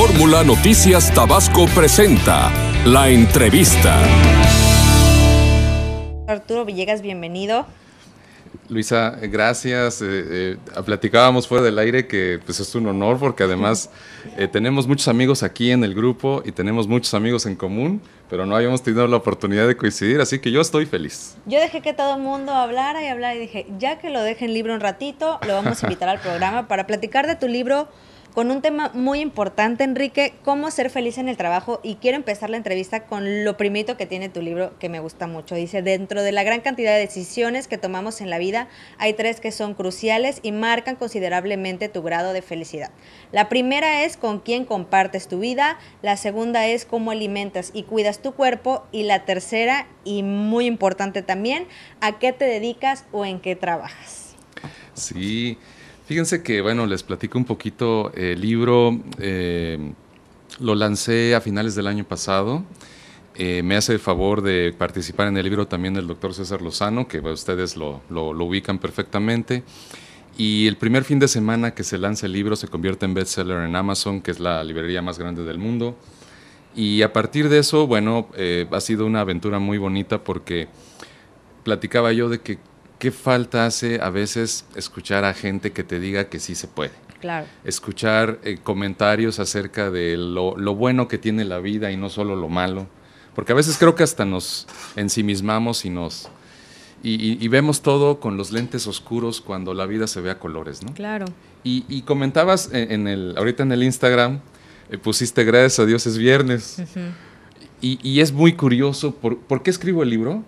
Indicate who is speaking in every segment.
Speaker 1: Fórmula Noticias Tabasco presenta la entrevista.
Speaker 2: Arturo Villegas, bienvenido.
Speaker 1: Luisa, gracias. Eh, eh, platicábamos fuera del aire que pues, es un honor porque además eh, tenemos muchos amigos aquí en el grupo y tenemos muchos amigos en común, pero no habíamos tenido la oportunidad de coincidir, así que yo estoy feliz.
Speaker 2: Yo dejé que todo el mundo hablara y hablara y dije, ya que lo deje en libro un ratito, lo vamos a invitar al programa para platicar de tu libro con un tema muy importante, Enrique, cómo ser feliz en el trabajo. Y quiero empezar la entrevista con lo primito que tiene tu libro, que me gusta mucho. Dice, dentro de la gran cantidad de decisiones que tomamos en la vida, hay tres que son cruciales y marcan considerablemente tu grado de felicidad. La primera es con quién compartes tu vida, la segunda es cómo alimentas y cuidas tu cuerpo, y la tercera, y muy importante también, a qué te dedicas o en qué trabajas.
Speaker 1: Sí. Fíjense que, bueno, les platico un poquito. El libro eh, lo lancé a finales del año pasado. Eh, me hace el favor de participar en el libro también el doctor César Lozano, que ustedes lo, lo, ubican perfectamente. Y el primer fin de semana que se lanza el libro se convierte en bestseller en Amazon, que es la librería más grande del mundo. Y a partir de eso, bueno, eh, ha sido una aventura muy bonita porque platicaba yo de que qué falta hace a veces escuchar a gente que te diga que sí se puede. Claro. Escuchar eh, comentarios acerca de lo, bueno que tiene la vida y no solo lo malo. Porque a veces creo que hasta nos ensimismamos y nos. Y, vemos todo con los lentes oscuros cuando la vida se ve a colores, ¿no? Claro. Y, comentabas eh, en, el, ahorita en el Instagram, eh, pusiste gracias a Dios es viernes. y, es muy curioso, por, ¿por qué escribo el libro?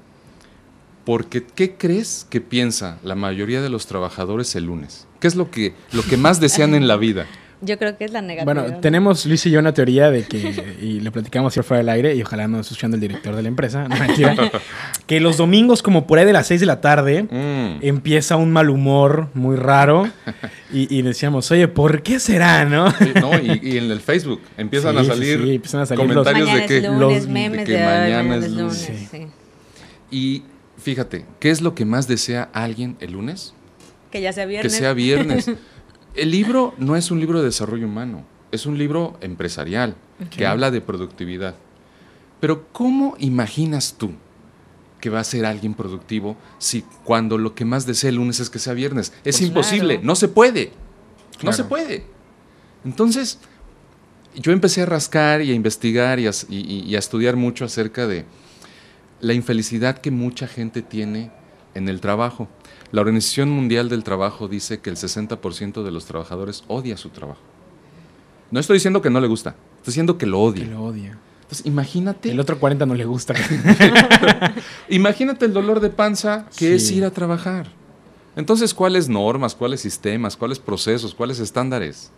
Speaker 1: Porque, ¿qué crees que piensa la mayoría de los trabajadores el lunes? ¿Qué es lo que, lo que más desean en la vida?
Speaker 2: Yo creo que es la negativa. Bueno,
Speaker 3: tenemos Luis y yo una teoría de que, y lo platicamos fuera del aire, y ojalá no escuchando el director de la empresa, no que los domingos, como por ahí de las 6 de la tarde, mm. empieza un mal humor muy raro, y, decíamos, oye, ¿por qué será, no? y,
Speaker 1: en el Facebook empiezan, a, salir comentarios de que, mañana es lunes y fíjate, ¿qué es lo que más desea alguien el lunes?
Speaker 2: Que ya sea viernes. Que sea viernes.
Speaker 1: el libro no es un libro de desarrollo humano, es un libro empresarial que habla de productividad. Pero ¿cómo imaginas tú que va a ser alguien productivo si cuando lo que más desea el lunes es que sea viernes? Es pues imposible, no se puede. No se puede. Entonces, yo empecé a rascar y a investigar y a estudiar mucho acerca de, la infelicidad que mucha gente tiene en el trabajo. La Organización Mundial del Trabajo dice que el 60% de los trabajadores odia su trabajo. No estoy diciendo que no le gusta, estoy diciendo que lo odia. lo odia. Entonces, imagínate. El otro 40 no le gusta. imagínate el dolor de panza que es ir a trabajar. Entonces, ¿cuáles normas, cuáles sistemas, cuáles procesos, cuáles estándares?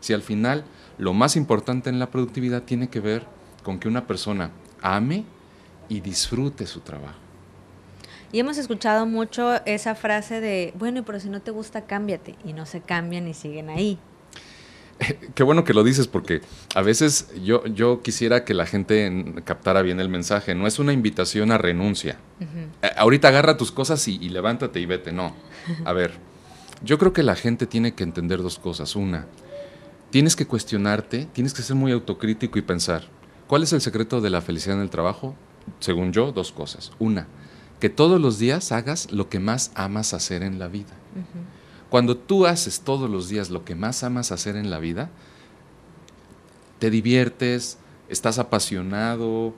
Speaker 1: Si al final lo más importante en la productividad tiene que ver con que una persona ame y disfrute su trabajo.
Speaker 2: Y hemos escuchado mucho esa frase de, bueno, pero si no te gusta, cámbiate. Y no se cambian y siguen ahí.
Speaker 1: Qué bueno que lo dices porque a veces yo, yo quisiera que la gente captara bien el mensaje. No es una invitación a renuncia. Ahorita agarra tus cosas y levántate y vete. No. A ver, yo creo que la gente tiene que entender dos cosas. Una, tienes que cuestionarte, tienes que ser muy autocrítico y pensar, ¿cuál es el secreto de la felicidad en el trabajo? según yo, dos cosas. Una, que todos los días hagas lo que más amas hacer en la vida. Cuando tú haces todos los días lo que más amas hacer en la vida, te diviertes, estás apasionado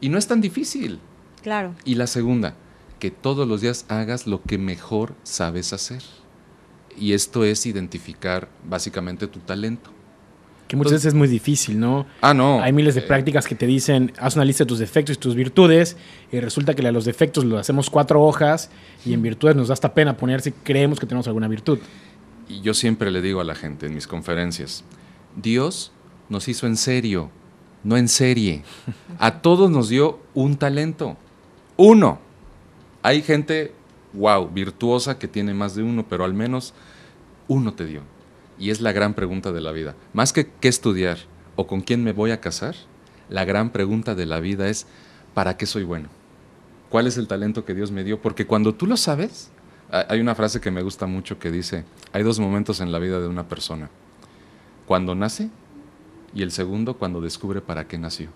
Speaker 1: y no es tan difícil. Claro. Y la segunda, que todos los días hagas lo que mejor sabes hacer. Y esto es identificar básicamente tu talento. Que muchas veces es muy
Speaker 3: difícil, ¿no? Ah, no. Hay miles de prácticas que te dicen, haz una lista de tus defectos y tus virtudes, y resulta que a los defectos lo hacemos cuatro hojas, y en virtudes nos da hasta pena poner si creemos
Speaker 1: que tenemos alguna virtud. Y yo siempre le digo a la gente en mis conferencias, Dios nos hizo en serio, no en serie. A todos nos dio un talento. Uno. Hay gente, wow, virtuosa que tiene más de uno, pero al menos uno te dio y es la gran pregunta de la vida. Más que qué estudiar o con quién me voy a casar, la gran pregunta de la vida es, ¿para qué soy bueno? ¿Cuál es el talento que Dios me dio? Porque cuando tú lo sabes, hay una frase que me gusta mucho que dice, hay dos momentos en la vida de una persona, cuando nace y el segundo cuando descubre para qué nació.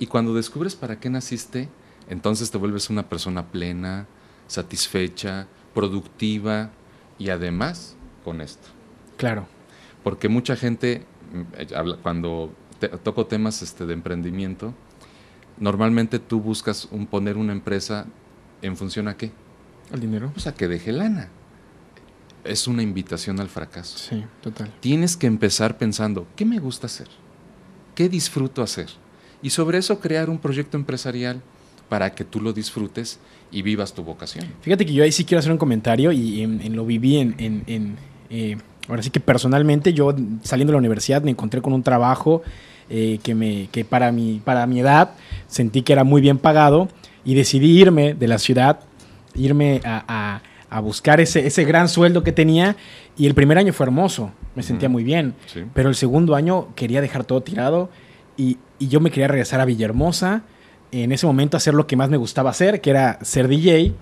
Speaker 1: Y cuando descubres para qué naciste, entonces te vuelves una persona plena, satisfecha, productiva y además con esto Claro. Porque mucha gente, mm, cuando toco temas este, de emprendimiento, normalmente tú buscas un, poner una empresa en función a qué? Al dinero. O pues sea, que deje lana. Es una invitación al fracaso. Sí, total. Tienes que empezar pensando, ¿qué me gusta hacer? ¿Qué disfruto hacer? Y sobre eso crear un proyecto empresarial para que tú lo disfrutes y vivas tu vocación.
Speaker 3: Fíjate que yo ahí sí quiero hacer un comentario y, lo viví en, eh, Ahora sí que personalmente yo saliendo de la universidad me encontré con un trabajo eh, que, me, que para, mi, para mi edad sentí que era muy bien pagado y decidí irme de la ciudad, irme a, buscar ese, ese gran sueldo que tenía y el primer año fue hermoso, me sentía muy bien, pero el segundo año quería dejar todo tirado y, yo me quería regresar a Villahermosa, en ese momento hacer lo que más me gustaba hacer, que era ser DJ.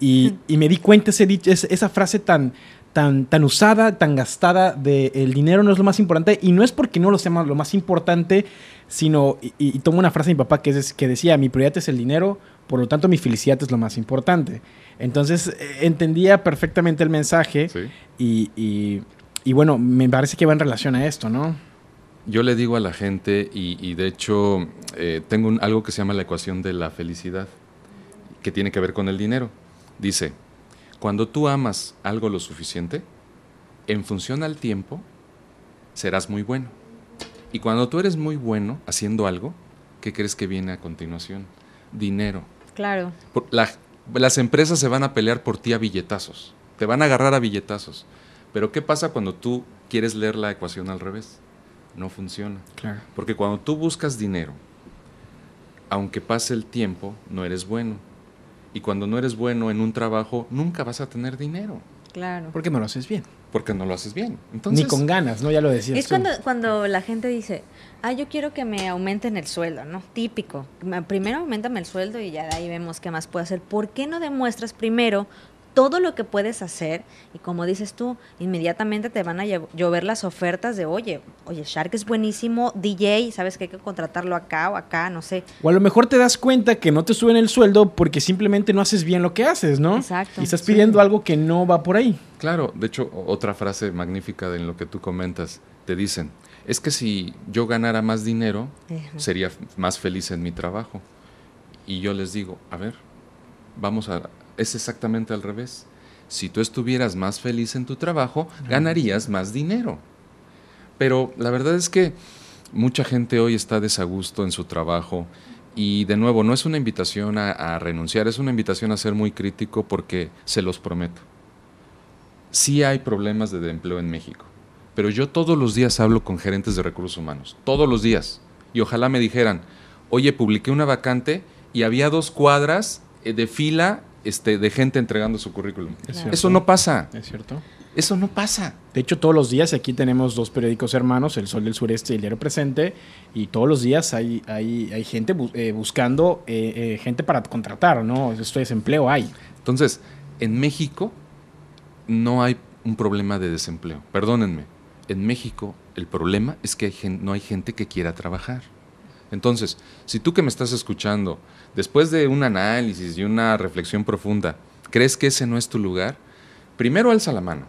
Speaker 3: Y, me di cuenta ese, esa frase tan, tan, usada, tan gastada de el dinero no es lo más importante y no es porque no lo sea lo más importante, sino, y, tomo una frase de mi papá que, es, que decía, mi prioridad es el dinero, por lo tanto mi felicidad es lo más importante. Entonces eh, entendía perfectamente el mensaje y, bueno, me parece que va en relación a esto, ¿no?
Speaker 1: Yo le digo a la gente, y, de hecho eh, tengo algo que se llama la ecuación de la felicidad, que tiene que ver con el dinero. Dice, cuando tú amas algo lo suficiente, en función al tiempo, serás muy bueno. Y cuando tú eres muy bueno haciendo algo, ¿qué crees que viene a continuación? Dinero. Claro. las empresas se van a pelear por ti a billetazos. Te van a agarrar a billetazos. Pero ¿qué pasa cuando tú quieres leer la ecuación al revés? No funciona. Claro. Porque cuando tú buscas dinero, aunque pase el tiempo, no eres bueno y cuando no eres bueno en un trabajo, nunca vas a tener dinero.
Speaker 2: Claro. Porque no lo
Speaker 1: haces bien. Porque no lo haces bien. Ni con ganas, ¿no? Ya lo decías. Es Cuando,
Speaker 2: cuando la gente dice, ah, yo quiero que me aumenten el sueldo, ¿no? Típico. Primero aumentame el sueldo y ya de ahí vemos qué más puedo hacer. ¿Por qué no demuestras primero todo lo que puedes hacer y como dices tú, inmediatamente te van a llover las ofertas de, oye, oye, Shark es buenísimo, DJ, sabes que hay que contratarlo acá o acá, no sé.
Speaker 3: O a lo mejor te das cuenta que no te suben el sueldo porque simplemente no haces bien lo que haces, ¿no? Exacto. Y estás pidiendo algo que no
Speaker 1: va por ahí. Claro, de hecho, otra frase magnífica de en lo que tú comentas, te dicen, es que si yo ganara más dinero, sería más feliz en mi trabajo. Y yo les digo, a ver, vamos a es exactamente al revés. Si tú estuvieras más feliz en tu trabajo, ganarías más dinero. Pero la verdad es que mucha gente hoy está desagusto en su trabajo y de nuevo no es una invitación a, renunciar, es una invitación a ser muy crítico porque se los prometo. Sí hay problemas de empleo en México, pero yo todos los días hablo con gerentes de recursos humanos, todos los días. Y ojalá me dijeran, oye, publiqué una vacante y había dos cuadras eh, de fila este, de gente entregando su currículum. Eso no
Speaker 3: pasa. Es cierto. Eso no pasa. De hecho, todos los días aquí tenemos dos periódicos hermanos, El Sol del Sureste y El Diario Presente, y todos los días hay, hay, gente eh, buscando eh, eh, gente para contratar, ¿no? Esto desempleo hay.
Speaker 1: Entonces, en México no hay un problema de desempleo. Perdónenme. En México el problema es que hay no hay gente que quiera trabajar. Entonces, si tú que me estás escuchando, después de un análisis y una reflexión profunda, crees que ese no es tu lugar, primero alza la mano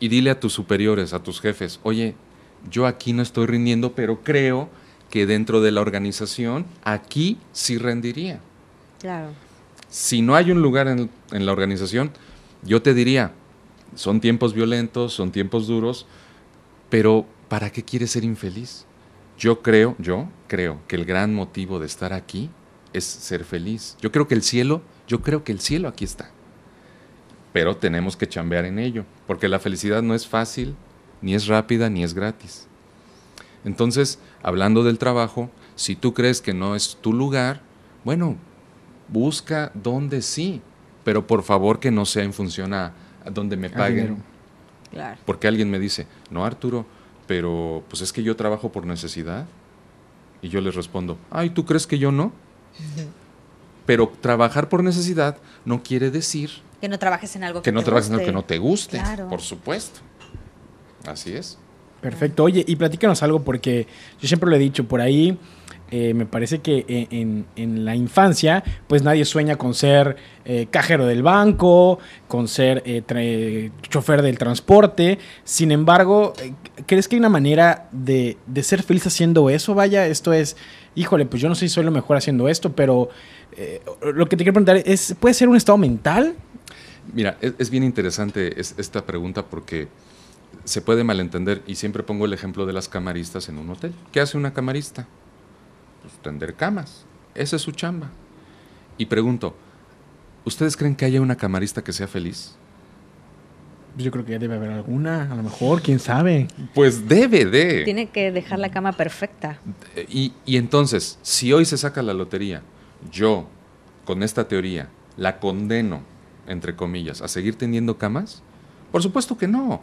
Speaker 1: y dile a tus superiores, a tus jefes, oye, yo aquí no estoy rindiendo, pero creo que dentro de la organización aquí sí rendiría. Claro. Si no hay un lugar en, en la organización, yo te diría, son tiempos violentos, son tiempos duros, pero ¿para qué quieres ser infeliz? Yo creo, yo creo que el gran motivo de estar aquí es ser feliz. Yo creo que el cielo, yo creo que el cielo aquí está. Pero tenemos que chambear en ello, porque la felicidad no es fácil, ni es rápida, ni es gratis. Entonces, hablando del trabajo, si tú crees que no es tu lugar, bueno, busca donde sí, pero por favor que no sea en función a, donde me paguen. Porque alguien me dice, no, Arturo, pero pues es que yo trabajo por necesidad. Y yo les respondo, ay, ¿tú crees que yo no? pero trabajar por necesidad no quiere decir...
Speaker 2: Que no trabajes en algo que, que no trabajes en algo que no te
Speaker 1: guste, por supuesto. Así es. Perfecto. Oye, y
Speaker 3: platícanos algo porque yo siempre lo he dicho, por ahí eh, me parece que en, la infancia, pues nadie sueña con ser eh, cajero del banco, con ser eh, chofer del transporte. Sin embargo, ¿crees que hay una manera de, ser feliz haciendo eso? Vaya, esto es, híjole, pues yo no sé si soy lo mejor haciendo esto, pero lo que te quiero preguntar es, ¿puede ser un estado mental?
Speaker 1: Mira, es, bien interesante esta pregunta porque se puede malentender y siempre pongo el ejemplo de las camaristas en un hotel. ¿Qué hace una camarista? Pues, tender camas. Esa es su chamba. Y pregunto, ¿ustedes creen que haya una camarista que sea feliz?
Speaker 3: Pues yo creo que debe haber alguna, a lo mejor, quién sabe.
Speaker 1: Pues debe de. Tiene
Speaker 2: que dejar la cama perfecta.
Speaker 1: Y, y entonces, si hoy se saca la lotería, yo, con esta teoría, la condeno, entre comillas, a seguir teniendo camas? Por supuesto que no.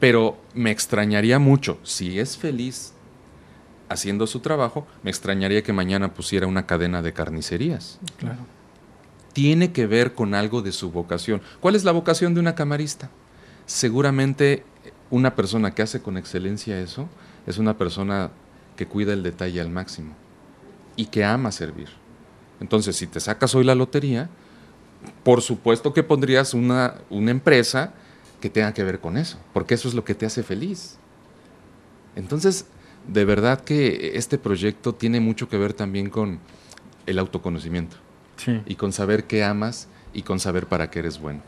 Speaker 1: Pero me extrañaría mucho si es feliz haciendo su trabajo, me extrañaría que mañana pusiera una cadena de carnicerías. Claro. Tiene que ver con algo de su vocación. ¿Cuál es la vocación de una camarista? Seguramente eh, una persona que hace con excelencia eso es una persona que cuida el detalle al máximo y que ama servir. Entonces, si te sacas hoy la lotería, por supuesto que pondrías una, una empresa que tenga que ver con eso, porque eso es lo que te hace feliz. Entonces, de verdad que este proyecto tiene mucho que ver también con el autoconocimiento. Y con saber qué amas y con saber para qué eres bueno.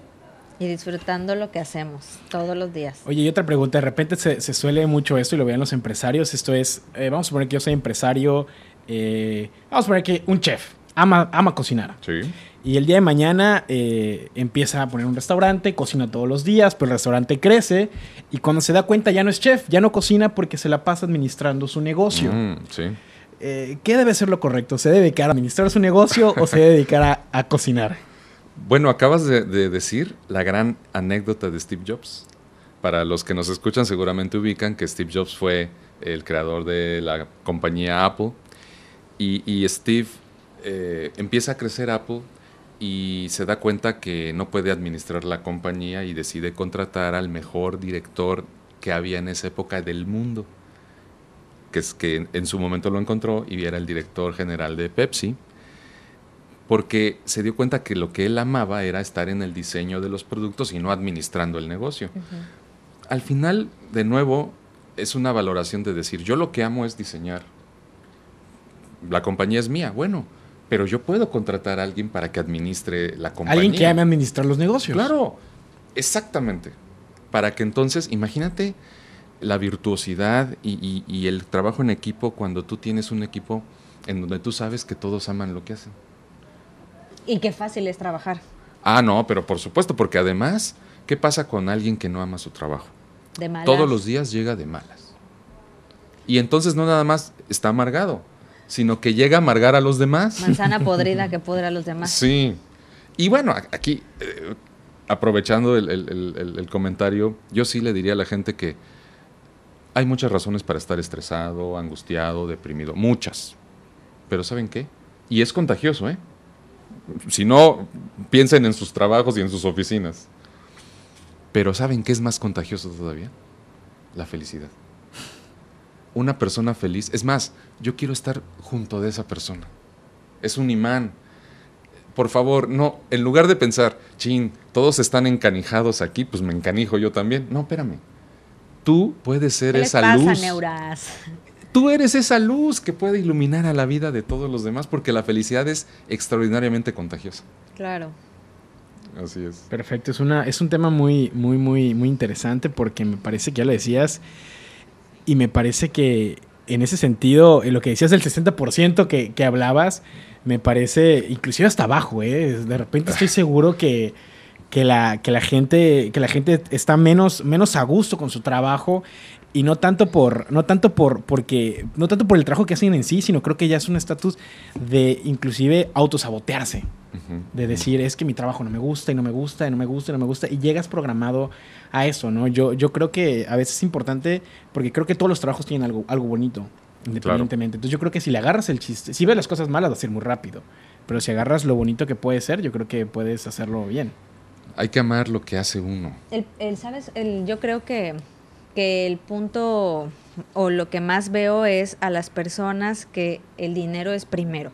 Speaker 2: Y disfrutando lo que hacemos todos los días.
Speaker 3: Oye, y otra pregunta, de repente se, suele mucho esto y lo vean los empresarios, esto es, eh, vamos a poner que yo soy empresario, eh, vamos a poner que un chef, ama, cocinar. Y el día de mañana eh, empieza a poner un restaurante, cocina todos los días, pero el restaurante crece y cuando se da cuenta ya no es chef, ya no cocina porque se la pasa administrando su negocio. Mm, eh, ¿Qué debe ser lo correcto? ¿Se debe dedicar a administrar su negocio o se debe dedicar a, cocinar?
Speaker 1: Bueno, acabas de, decir la gran anécdota de Steve Jobs. Para los que nos escuchan seguramente ubican que Steve Jobs fue el creador de la compañía Apple y Steve eh, empieza a crecer Apple y se da cuenta que no puede administrar la compañía y decide contratar al mejor director que había en esa época del mundo, que es que en su momento lo encontró y era el director general de Pepsi, porque se dio cuenta que lo que él amaba era estar en el diseño de los productos y no administrando el negocio. Al final, de nuevo, es una valoración de decir, yo lo que amo es diseñar. La compañía es mía, bueno, pero yo puedo contratar a alguien para que administre la compañía. Alguien que ame administrar los negocios. Claro, exactamente. Para que entonces, imagínate la virtuosidad y, el trabajo en equipo cuando tú tienes un equipo en donde tú sabes que todos aman lo que hacen.
Speaker 2: Y qué fácil es trabajar.
Speaker 1: Ah, no, pero por supuesto, porque además, ¿qué pasa con alguien que no ama su trabajo?
Speaker 2: De malas. Todos los
Speaker 1: días llega de malas. Y entonces no nada más está amargado, sino que llega a amargar a los demás. Manzana
Speaker 2: podrida que podrá a los demás.
Speaker 1: Sí. Y bueno, aquí, eh, aprovechando el, el, comentario, yo sí le diría a la gente que hay muchas razones para estar estresado, angustiado, deprimido, muchas. Pero ¿saben qué? Y es contagioso, ¿eh? Si no, piensen en sus trabajos y en sus oficinas. Pero ¿saben qué es más contagioso todavía? La felicidad una persona feliz. Es más, yo quiero estar junto de esa persona. Es un imán. Por favor, no, en lugar de pensar, chin, todos están encanijados aquí, pues me encanijo yo también. No, espérame. Tú puedes ser esa luz. Tú eres esa luz que puede iluminar a la vida de todos los demás, porque la felicidad es extraordinariamente contagiosa. Claro. Así es.
Speaker 3: Perfecto, es una, es un tema muy, muy, muy, muy interesante, porque me parece que ya lo decías y me parece que en ese sentido, lo que decías del 60% que, hablabas, me parece, inclusive hasta abajo, ¿eh? de repente estoy ah. seguro que, la, que, la, gente, que la gente está menos, menos a gusto con su trabajo y no tanto por no tanto por porque no tanto por el trabajo que hacen en sí, sino creo que ya es un estatus de inclusive autosabotearse de decir, es que mi trabajo no me gusta y no me gusta y no me gusta y no me gusta, y llegas programado a eso, ¿no? Yo, yo creo que a veces es importante, porque creo que todos los trabajos tienen algo, algo bonito, independientemente. Entonces yo creo que si le agarras el chiste, si ves las cosas malas, va a ser muy rápido, pero si agarras lo bonito que puede ser, yo creo que puedes hacerlo bien.
Speaker 1: Hay que amar lo que hace
Speaker 3: uno.
Speaker 2: El, ¿Sabes? yo creo que que el punto o lo que más veo es a las personas que el dinero es primero.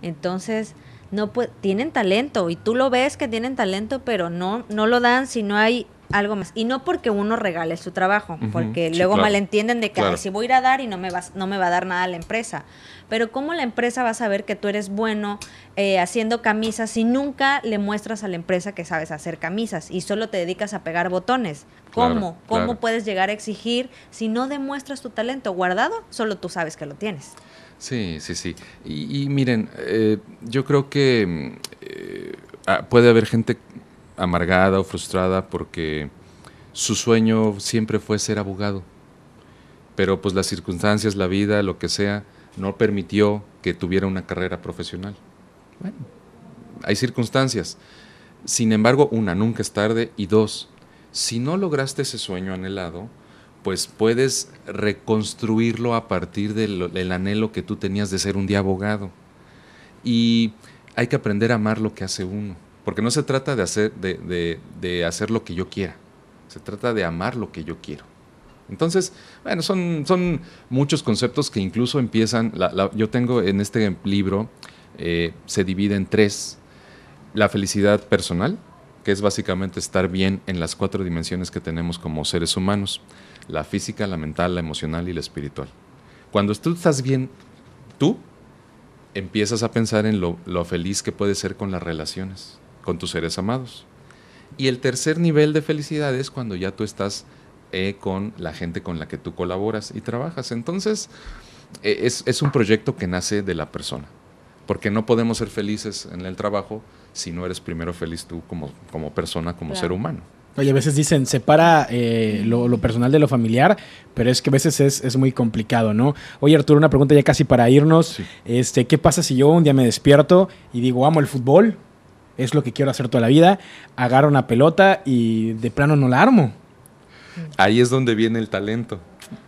Speaker 2: Entonces, no pues, tienen talento y tú lo ves que tienen talento, pero no, no lo dan si no hay algo más. Y no porque uno regale su trabajo, porque luego malentienden de que si voy a ir a dar y no me, vas, no me va a dar nada a la empresa. Pero ¿cómo la empresa va a saber que tú eres bueno eh, haciendo camisas si nunca le muestras a la empresa que sabes hacer camisas y solo te dedicas a pegar botones? ¿Cómo? ¿Cómo puedes llegar a exigir si no demuestras tu talento guardado? Solo tú sabes que lo tienes.
Speaker 1: Sí, sí, sí. Y, miren, eh, yo creo que mm, eh, ah, puede haber gente amargada o frustrada porque su sueño siempre fue ser abogado, pero pues las circunstancias, la vida, lo que sea, no permitió que tuviera una carrera profesional. Bueno, hay circunstancias. Sin embargo, una, nunca es tarde y dos, si no lograste ese sueño anhelado, pues puedes reconstruirlo a partir del, anhelo que tú tenías de ser un día abogado. Y hay que aprender a amar lo que hace uno, porque no se trata de hacer, de, hacer lo que yo quiera, se trata de amar lo que yo quiero. Entonces, bueno, son, son muchos conceptos que incluso empiezan, yo tengo en este libro, eh, se divide en tres, la felicidad personal, que es básicamente estar bien en las cuatro dimensiones que tenemos como seres humanos la física, la mental, la emocional y la espiritual. Cuando tú estás bien, tú empiezas a pensar en lo, feliz que puedes ser con las relaciones, con tus seres amados. Y el tercer nivel de felicidad es cuando ya tú estás eh, con la gente con la que tú colaboras y trabajas. Entonces, e, es, un proyecto que nace de la persona porque no podemos ser felices en el trabajo si no eres primero feliz tú como, como persona, como ser humano.
Speaker 3: Oye, a veces dicen, separa eh, lo, personal de lo familiar, pero es que a veces es, muy complicado, ¿no? Oye, Arturo, una pregunta ya casi para irnos. Este, ¿Qué pasa si yo un día me despierto y digo, amo el fútbol, es lo que quiero hacer toda la vida, agarro una pelota y de plano no la armo?
Speaker 1: Ahí es donde viene el talento.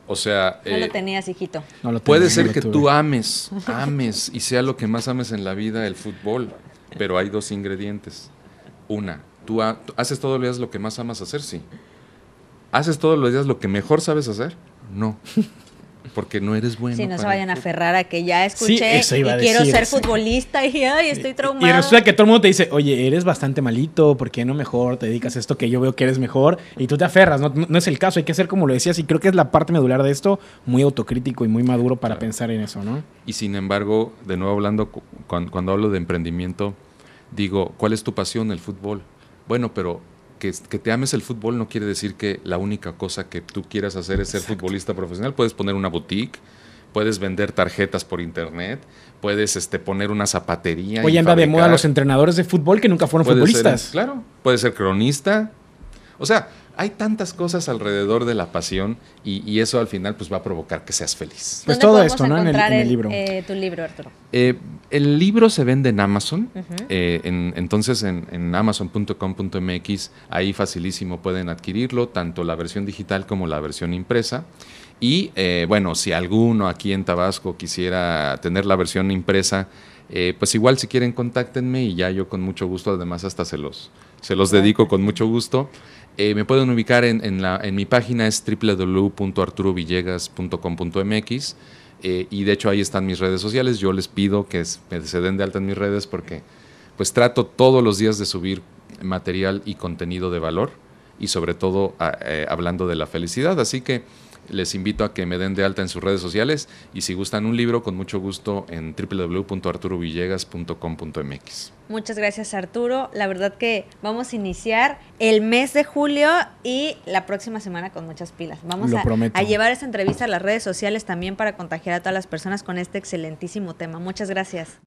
Speaker 1: O sea... No lo eh,
Speaker 2: tenías, hijito.
Speaker 1: No lo puede ser que tú ames, ames y sea lo que más ames en la vida el fútbol, pero hay dos ingredientes. Una, tú, haces todos los días lo que más amas hacer, sí. ¿Haces todos los días lo que mejor sabes hacer? No. Porque no eres bueno. Si no se
Speaker 2: vayan a aferrar a que ya escuché y quiero ser futbolista y estoy traumado. Y resulta
Speaker 3: que todo el mundo te dice, oye, eres bastante malito, ¿por qué no mejor te dedicas a esto que yo veo que eres mejor? Y tú te aferras, no, es el caso, hay que hacer como lo decías y creo que es la parte medular de esto, muy autocrítico y muy maduro para pensar en eso, ¿no?
Speaker 1: Y sin embargo, de nuevo hablando, cuando hablo de emprendimiento, digo, ¿cuál es tu pasión? El fútbol bueno, pero que, te ames el fútbol no quiere decir que la única cosa que tú quieras hacer es ser futbolista profesional. Puedes poner una boutique, puedes vender tarjetas por internet, puedes este, poner una zapatería. Oye, anda de moda los
Speaker 3: entrenadores de fútbol que nunca fueron futbolistas. claro,
Speaker 1: puedes ser cronista. O sea, hay tantas cosas alrededor de la pasión y, eso al final pues va a provocar que seas feliz. Pues todo esto, ¿no? En el, eh, libro.
Speaker 2: Eh, tu libro, Arturo.
Speaker 1: Eh, el libro se vende en Amazon, entonces en, amazon.com.mx ahí facilísimo pueden adquirirlo, tanto la versión digital como la versión impresa. Y bueno, si alguno aquí en Tabasco quisiera tener la versión impresa, pues igual si quieren contáctenme y ya yo con mucho gusto, además hasta se los, se los dedico con mucho gusto. Eh, me pueden ubicar en, mi página es www.arturovillegas.com.mx eh, y de hecho ahí están mis redes sociales. Yo les pido que se den de alta en mis redes porque pues trato todos los días de subir material y contenido de valor y sobre todo ah, eh, hablando de la felicidad. Así que les invito a que me den de alta en sus redes sociales y si gustan un libro, con mucho gusto en www.arturovillegas.com.mx.
Speaker 2: Muchas gracias Arturo. La verdad que vamos a iniciar el mes de julio y la próxima semana con muchas pilas. Vamos a, llevar esta entrevista a las redes sociales también para contagiar a todas las personas con este excelentísimo tema. Muchas gracias.